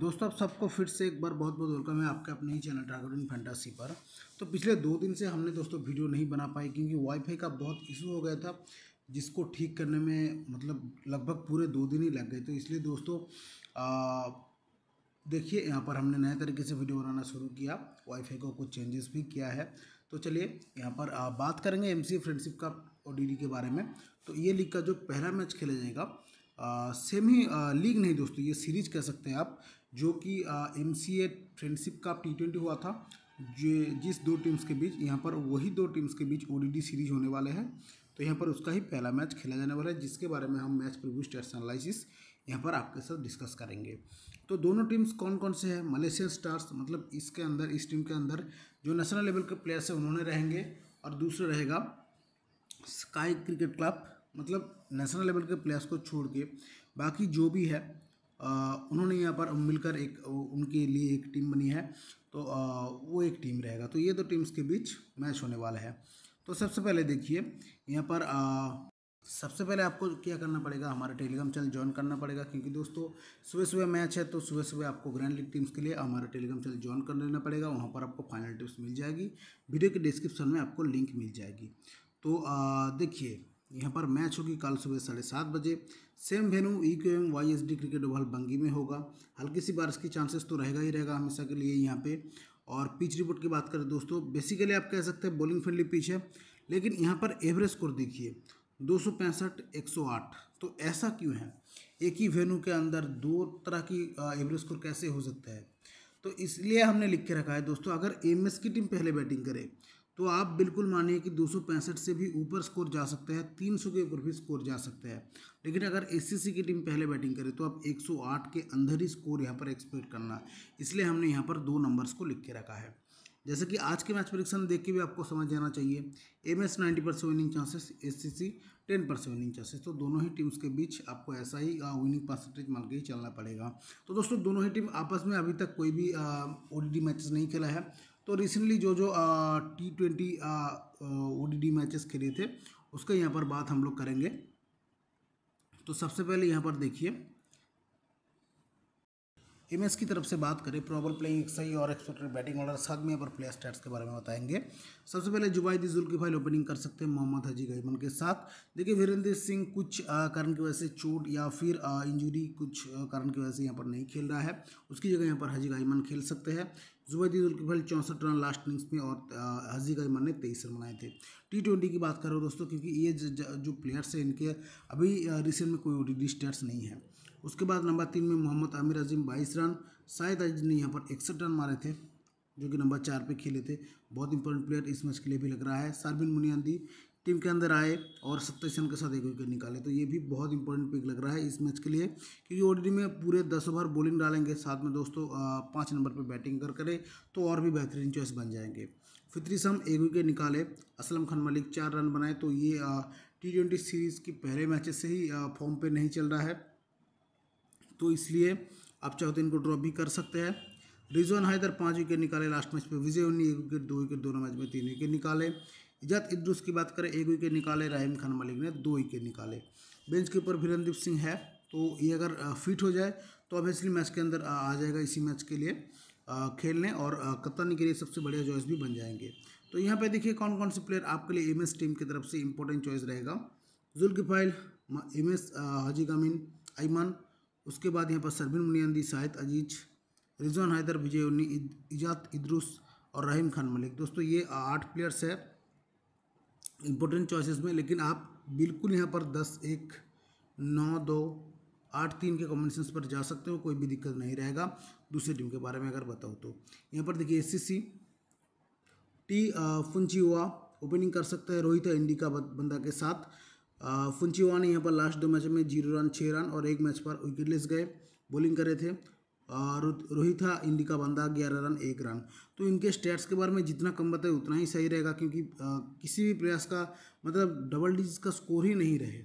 दोस्तों आप सबको फिर से एक बार बहुत बहुत वेलकम है आपके अपने ही चैनल ड्रैगन फैंटासी पर तो पिछले दो दिन से हमने दोस्तों वीडियो नहीं बना पाए क्योंकि वाईफाई का बहुत इशू हो गया था जिसको ठीक करने में मतलब लगभग पूरे दो दिन ही लग गए तो इसलिए दोस्तों देखिए यहाँ पर हमने नए तरीके से वीडियो बनाना शुरू किया वाईफाई को कुछ चेंजेस भी किया है तो चलिए यहाँ पर आ, बात करेंगे एम फ्रेंडशिप का और डी के बारे में तो ये लीग का जो पहला मैच खेला जाएगा सेमी लीग नहीं दोस्तों ये सीरीज कह सकते हैं आप जो कि एम सी ए फ्रेंडशिप का टी ट्वेंटी हुआ था जो जिस दो टीम्स के बीच यहाँ पर वही दो टीम्स के बीच ओ सीरीज होने वाले हैं तो यहाँ पर उसका ही पहला मैच खेला जाने वाला है जिसके बारे में हम मैच प्रिव्यू स्टेट्स एनालिसिस यहाँ पर आपके साथ डिस्कस करेंगे तो दोनों टीम्स कौन कौन से हैं मलेशियन स्टार्स मतलब इसके अंदर इस टीम के अंदर जो नेशनल लेवल के प्लेयर्स हैं उन्होंने रहेंगे और दूसरा रहेगा स्काई क्रिकेट क्लब मतलब नेशनल लेवल के प्लेयर्स को छोड़ के बाकी जो भी है उन्होंने यहाँ पर मिलकर एक उनके लिए एक टीम बनी है तो वो एक टीम रहेगा तो ये दो टीम्स के बीच मैच होने वाला है तो सबसे पहले देखिए यहाँ पर सबसे पहले आपको क्या करना पड़ेगा हमारा टेलीग्राम चैनल ज्वाइन करना पड़ेगा क्योंकि दोस्तों सुबह सुबह मैच है तो सुबह सुबह आपको ग्रैंड लीग टीम्स के लिए हमारा टेलीग्राम चैनल ज्वाइन कर लेना पड़ेगा वहाँ पर आपको फाइनल टिप्स मिल जाएगी वीडियो के डिस्क्रिप्शन में आपको लिंक मिल जाएगी तो देखिए यहाँ पर मैच होगी कल सुबह साढ़े सात बजे same venue E Q M Y S D cricket oval Bangi में होगा हल्की सी बारिश की चांसेस तो रहेगा ही रहेगा हमेशा के लिए यहाँ पे और पिच रिपोर्ट की बात करें दोस्तों बेसिकली आप कह सकते हैं बॉलिंग फ्रेंडली पिच है लेकिन यहाँ पर एवरेज स्कोर देखिए दो सौ पैंसठ एक सौ आठ तो ऐसा क्यों है एक ही वेन्यू के अंदर दो तरह की एवरेज स्कोर कैसे हो सकता है तो इसलिए हमने लिख के रखा है दोस्तों अगर एम की टीम पहले बैटिंग करे तो आप बिल्कुल मानिए कि दो से भी ऊपर स्कोर जा सकता है 300 के ऊपर भी स्कोर जा सकता है लेकिन अगर एस की टीम पहले बैटिंग करे तो आप 108 के अंदर ही स्कोर यहाँ पर एक्सपेक्ट करना इसलिए हमने यहाँ पर दो नंबर्स को लिख के रखा है जैसे कि आज के मैच परीक्षण देख के भी आपको समझ जाना चाहिए M S ninety percent winning chances S C C ten percent winning chances तो दोनों ही टीम्स के बीच आपको ऐसा ही विनिंग परसेंटेज मान के ही चलना पड़ेगा तो दोस्तों दोनों ही टीम आपस में अभी तक कोई भी ओ डी मैचेस नहीं खेला है तो रिसेंटली जो जो T twenty O D D matches खेले थे उसका यहाँ पर बात हम लोग करेंगे तो सबसे पहले यहाँ पर देखिए एस की तरफ से बात करें प्रॉपर प्लेइंग सही और एक्सपेक्टेड बैटिंग ऑर्डर साथ में यहाँ पर प्लेयर स्टैट्स के बारे में बताएंगे सबसे पहले जुल्की फाइल ओपनिंग कर सकते हैं मोहम्मद हजी गईमन के साथ देखिए वीरेंद्र सिंह कुछ कारण की वजह से चोट या फिर इंजुरी कुछ कारण की वजह से यहाँ पर नहीं खेल रहा है उसकी जगह यहाँ पर हजी गाइमन खेल सकते हैं जुबैदी जुल्कफल चौंसठ रन लास्ट इनिंग्स में और हजीक अजमर ने तेईस रन बनाए थे टी ट्वेंटी की बात करो दोस्तों क्योंकि ये जो प्लेयर्स हैं इनके अभी रिसेंट में कोई ओडीडी स्टेट्स नहीं है उसके बाद नंबर तीन में मोहम्मद आमिर अजीम बाईस रन शायद अजीज ने यहाँ पर इकसठ रन मारे थे जो कि नंबर चार पे खेले थे बहुत इंपॉर्टेंट प्लेयर इस मैच के लिए भी लग रहा है सारबिन मुनियांदी टीम के अंदर आए और सत्ताईस रन के साथ एक विकेट निकाले तो ये भी बहुत इंपॉर्टेंट पिक लग रहा है इस मैच के लिए क्योंकि ओडीडी में पूरे दस ओवर बॉलिंग डालेंगे साथ में दोस्तों पाँच नंबर पर बैटिंग कर करें तो और भी बेहतरीन चॉइस बन जाएंगे फितरी सम एक विकेट निकाले असलम खान मलिक चार रन बनाए तो ये टी ट्वेंटी सीरीज़ की पहले मैचेस से ही फॉर्म पे नहीं चल रहा है तो इसलिए आप चाहो तो इनको ड्रॉप भी कर सकते हैं रिजवान हैदर पाँच विकेट निकाले लास्ट मैच पे विजय उन्नी एक विकेट दो विकेट दोनों मैच में तीन विकेट निकाले इजात इद्रुस की बात करें एक विकेट निकाले राहिम खान मलिक ने दो विकेट निकाले बेंच के ऊपर भिरनदीप सिंह है तो ये अगर फिट हो जाए तो ऑब्वियसली मैच के अंदर आ जाएगा इसी मैच के लिए खेलने और कप्तानी के लिए सबसे बढ़िया चॉइस भी बन जाएंगे तो यहाँ पे देखिए कौन कौन से प्लेयर आपके लिए एम टीम की तरफ से इम्पोर्टेंट चॉइस रहेगा जुल्किफाइल एम एस हाजी गामिन ऐमान उसके बाद यहाँ पर सरबिन मुनियांदी शाहिद अजीज रिजवान हैदर विजय उन्नी इजात इद्रुस और रहीम खान मलिक दोस्तों ये आठ प्लेयर्स है इम्पोर्टेंट चॉइसेस में लेकिन आप बिल्कुल यहाँ पर दस एक नौ दो आठ तीन के कॉम्बिनेशन पर जा सकते हो कोई भी दिक्कत नहीं रहेगा दूसरी टीम के बारे में अगर बताओ तो यहाँ पर देखिए एस टी फुंची ओपनिंग कर सकता है रोहित इंडी का बंदा के साथ फुंची ने यहाँ पर लास्ट दो मैच में जीरो रन छः रन और एक मैच पर विकेटलेस गए बॉलिंग करे थे रोहिथा इंडिका बंदा ग्यारह रन एक रन तो इनके स्टेट्स के बारे में जितना कम बताए उतना ही सही रहेगा क्योंकि आ, किसी भी प्रयास का मतलब डबल डिजिट का स्कोर ही नहीं रहे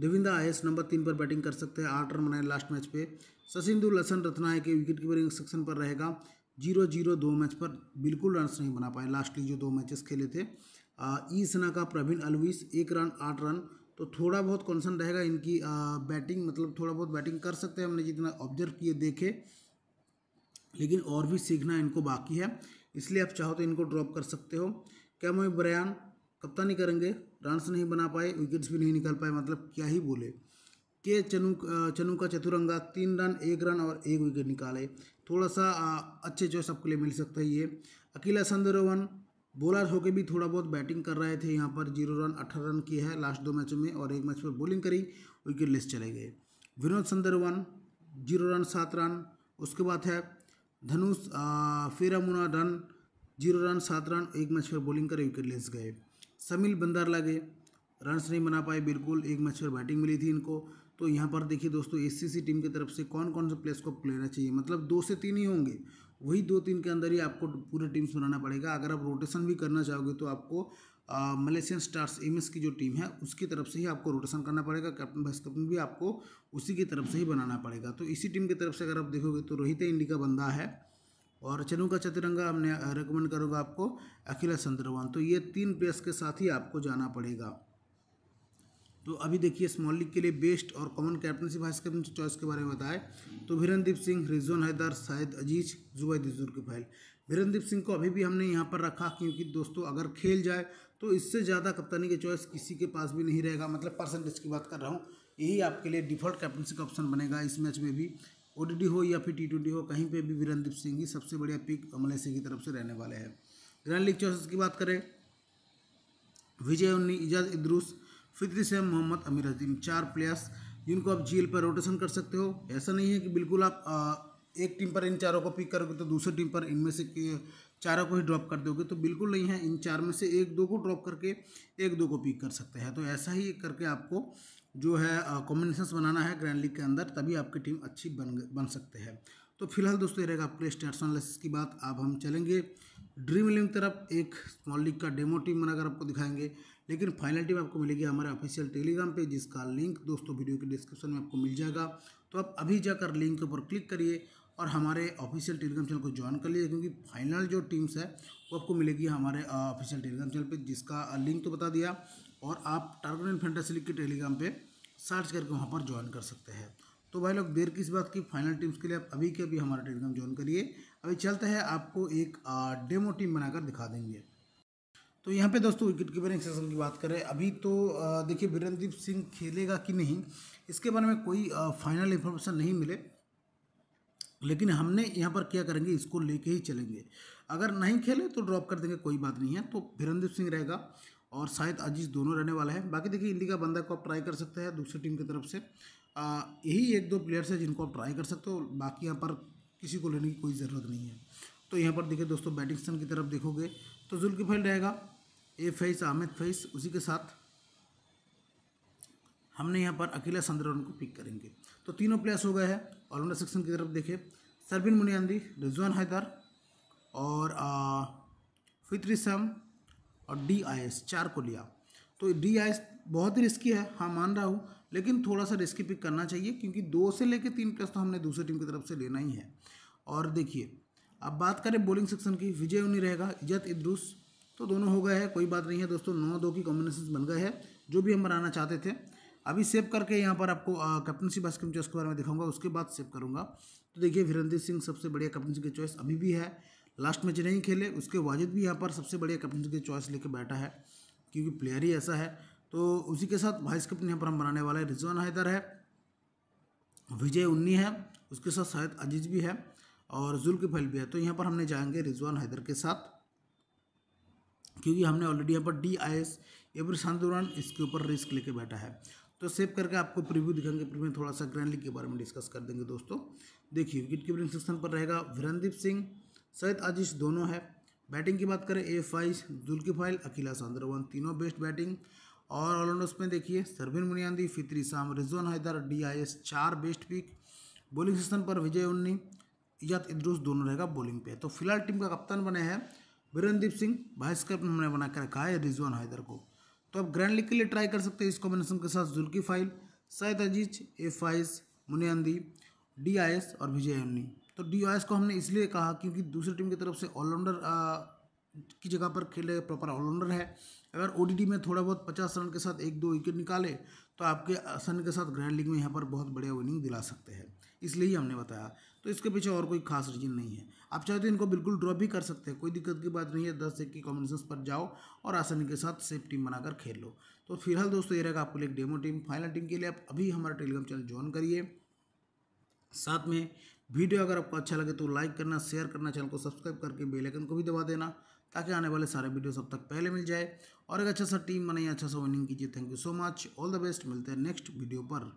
देविंदा आयस नंबर तीन पर बैटिंग कर सकते हैं आठ रन बनाए लास्ट मैच पे सचिन लसन रत्नाय के विकेट कीपरिंग सेक्शन पर रहेगा जीरो जीरो दो मैच पर बिल्कुल रन नहीं बना पाए लास्टली जो दो मैचेस खेले थे ई सना का प्रवीण अलविस एक रन आठ रन तो थोड़ा बहुत कंसर्न रहेगा इनकी बैटिंग मतलब थोड़ा बहुत बैटिंग कर सकते हैं हमने जितना ऑब्जर्व किए देखे लेकिन और भी सीखना इनको बाकी है इसलिए आप चाहो तो इनको ड्रॉप कर सकते हो क्या मैं ब्रयान कप्तानी करेंगे रनस नहीं बना पाए विकेट्स भी नहीं निकल पाए मतलब क्या ही बोले के चनू चनू का चतुरंगा तीन रन एक रन और एक विकेट निकाले थोड़ा सा अच्छे चॉइस आपके लिए मिल सकता है ये अकेला संदरोवन बॉलर होके भी थोड़ा बहुत बैटिंग कर रहे थे यहाँ पर जीरो रन अठारह रन की है लास्ट दो मैचों में और एक मैच पर बॉलिंग करी विकेट लेस चले गए विनोद वन जीरो रन सात रन उसके बाद है Dhanush Feramuna run zero run सात रन एक मैच पर बॉलिंग करे विकेट लेस गए समील बंदर लगे रन्स नहीं बना पाए बिल्कुल एक मैच पर बैटिंग मिली थी इनको तो यहाँ पर देखिए दोस्तों एससीसी टीम की तरफ से कौन कौन से प्लेयर्स को लेना चाहिए मतलब दो से तीन ही होंगे वही दो तीन के अंदर ही आपको पूरे टीम्स बनाना पड़ेगा अगर आप रोटेशन भी करना चाहोगे तो आपको मलेशियन स्टार्स एम की जो टीम है उसकी तरफ से ही आपको रोटेशन करना पड़ेगा कैप्टन वाइस कैप्टन भी आपको उसी की तरफ से ही बनाना पड़ेगा तो इसी टीम की तरफ से अगर आप देखोगे तो रोहित इंडी का बंदा है और चनु का चतुरंगा हमने रिकमेंड करूँगा आपको अखिलेश चंद्रवान तो ये तीन प्लेयर्स के साथ ही आपको जाना पड़ेगा तो अभी देखिए स्मॉल लीग के लिए बेस्ट और common captainship vice captain choice के बारे में बताए तो भीरनदीप सिंह रिजवान हैदर शाहिद अजीज जुबैद की फाइल भीरनदीप सिंह को अभी भी हमने यहाँ पर रखा क्योंकि दोस्तों अगर खेल जाए तो इससे ज़्यादा कप्तानी के चॉइस किसी के पास भी नहीं रहेगा मतलब परसेंटेज की बात कर रहा हूँ यही आपके लिए डिफॉल्ट कैप्टनशिप का ऑप्शन बनेगा इस मैच में भी ओ हो या फिर टी हो कहीं पर भी वीरनदीप सिंह ही सबसे बढ़िया पिक मलेशिया की तरफ से रहने वाले हैं ग्रैंड लीग चॉइस की बात करें विजय उन्नी इजाज इद्रूस फिक्र से मोहम्मद अमीर अजीम चार प्लेयर्स जिनको आप जी पर रोटेशन कर सकते हो ऐसा नहीं है कि बिल्कुल आप आ, एक टीम पर इन चारों को पिक करोगे तो दूसरी टीम पर इनमें से चारों को ही ड्रॉप कर दोगे तो बिल्कुल नहीं है इन चार में से एक दो को ड्रॉप करके एक दो को पिक कर सकते हैं तो ऐसा ही करके आपको जो है कॉम्बिनेशन बनाना है ग्रैंड लीग के अंदर तभी आपकी टीम अच्छी बन बन सकते हैं तो फिलहाल दोस्तों ये रहेगा आपके स्टेशन एनालिसिस की बात अब हम चलेंगे ड्रीम इलेवन तरफ एक स्मॉल लीग का डेमो टीम बनाकर आपको दिखाएंगे लेकिन फाइनल टीम आपको मिलेगी हमारे ऑफिशियल टेलीग्राम पे जिसका लिंक दोस्तों वीडियो के डिस्क्रिप्शन में आपको मिल जाएगा तो आप अभी जाकर लिंक के ऊपर क्लिक करिए और हमारे ऑफिशियल टेलीग्राम चैनल को ज्वाइन कर लीजिए क्योंकि फाइनल जो टीम्स है वो आपको मिलेगी हमारे ऑफिशियल टेलीग्राम चैनल पर जिसका लिंक तो बता दिया और आप टारगेट एंड के टेलीग्राम पर सर्च करके वहाँ पर ज्वाइन कर सकते हैं तो भाई लोग देर किस बात की फाइनल टीम्स के लिए आप अभी के अभी हमारा टेलीग्राम ज्वाइन करिए अभी चलते हैं आपको एक डेमो टीम बनाकर दिखा देंगे तो यहाँ पे दोस्तों विकेट कीपर एक्सेशन की बात करें अभी तो देखिए बिरनदीप सिंह खेलेगा कि नहीं इसके बारे में कोई फाइनल इन्फॉर्मेशन नहीं मिले लेकिन हमने यहाँ पर क्या करेंगे इसको लेके ही चलेंगे अगर नहीं खेले तो ड्रॉप कर देंगे कोई बात नहीं है तो बिरनदीप सिंह रहेगा और शायद अजीज दोनों रहने वाला है बाकी देखिए इंडिया बंदा को आप ट्राई कर सकते हैं दूसरी टीम की तरफ से यही एक दो प्लेयर्स हैं जिनको आप ट्राई कर सकते हो बाकी यहाँ पर किसी को लेने की कोई ज़रूरत नहीं है तो यहाँ पर देखिए दोस्तों बैटिंग की तरफ देखोगे तो जुल्कीफैल रहेगा ए फेस आमिद फेस उसी के साथ हमने यहाँ पर अकेला संद्रवन को पिक करेंगे तो तीनों प्लेयर्स हो गए हैं ऑलराउंडर सेक्शन की तरफ देखें सरबिन मुनियांदी रिजवान हैदर और फित्री सम और डी आई एस चार को लिया तो डी आई एस बहुत ही रिस्की है हाँ मान रहा हूँ लेकिन थोड़ा सा रिस्की पिक करना चाहिए क्योंकि दो से लेकर तीन प्लेयर्स तो हमने दूसरी टीम की तरफ से लेना ही है और देखिए अब बात करें बॉलिंग सेक्शन की विजय उन्नी रहेगा इजत इद्रूस तो दोनों हो गए हैं कोई बात नहीं है दोस्तों नौ दो की कॉम्बिनेशन बन गए हैं जो भी हम बनाना चाहते थे अभी सेव करके यहाँ पर आपको कैप्टनसी बास्किम चॉइस के बारे में दिखाऊंगा उसके बाद सेव करूँगा तो देखिए वीरेंद्र सिंह सबसे बढ़िया कैप्टनसी की चॉइस अभी भी है लास्ट मैच नहीं खेले उसके वाजिद भी यहाँ पर सबसे बढ़िया कैप्टनसी की चॉइस लेके बैठा है क्योंकि प्लेयर ही ऐसा है तो उसी के साथ वाइस कैप्टन यहाँ पर हम बनाने वाला है रिजवान हैदर है विजय उन्नी है उसके साथ शायद अजीज भी है और फाइल भी है तो यहाँ पर हमने जाएंगे रिजवान हैदर के साथ क्योंकि हमने ऑलरेडी यहाँ पर डी आई एस एवरी शांत दौरान इसके ऊपर रिस्क लेके बैठा है तो सेव करके आपको प्रीव्यू दिखाएंगे प्रीव्यू थोड़ा सा ग्रैंड लीग के बारे में डिस्कस कर देंगे दोस्तों देखिए विकेट कीपरिंग सेक्शन पर रहेगा वीरनदीप सिंह सैयद आजिश दोनों है बैटिंग की बात करें ए फाइज फाइल अकीला सांद्रवन तीनों बेस्ट बैटिंग और ऑलराउंडर्स में देखिए Sarveen Muniandy Fitri Sham Rizwan Haider D I S चार बेस्ट पिक बॉलिंग सेक्शन पर विजय उन्नी या इंद्रूस दोनों रहेगा बॉलिंग पे तो फिलहाल टीम का कप्तान बने हैं वीरनदीप सिंह वाइस कैप्टन हमने बना कर रखा है रिजवान हैदर को तो आप ग्रैंड लीग के लिए ट्राई कर सकते हैं इस कॉम्बिनेशन के साथ जुल्की फाइल Syed Aziz F Faiz Muniandy D I S और विजय अन्नी तो डी आई एस को हमने इसलिए कहा क्योंकि दूसरी टीम की तरफ से ऑलराउंडर की जगह पर खेले प्रॉपर ऑलराउंडर है अगर ओ में थोड़ा बहुत पचास रन के साथ एक दो विकेट निकाले तो आपके आसानी के साथ ग्रैंड लीग में यहाँ पर बहुत बढ़िया विनिंग दिला सकते हैं इसलिए ही हमने बताया तो इसके पीछे और कोई खास रीजन नहीं है आप चाहे तो इनको बिल्कुल ड्रॉप भी कर सकते हैं कोई दिक्कत की बात नहीं है दस एक की कॉम्बिनेशन पर जाओ और आसानी के साथ सेफ टीम बनाकर खेल लो तो फिलहाल दोस्तों ये रहेगा आपको लिए डेमो टीम फाइनल टीम के लिए आप अभी हमारा टेलीग्राम चैनल ज्वाइन करिए साथ में वीडियो अगर आपको अच्छा लगे तो लाइक करना शेयर करना चैनल को सब्सक्राइब करके बेल आइकन को भी दबा देना ताकि आने वाले सारे वीडियो सब तक पहले मिल जाए और एक अच्छा सा टीम बनाइए अच्छा सा विनिंग कीजिए thank you so much all the best मिलते हैं नेक्स्ट वीडियो पर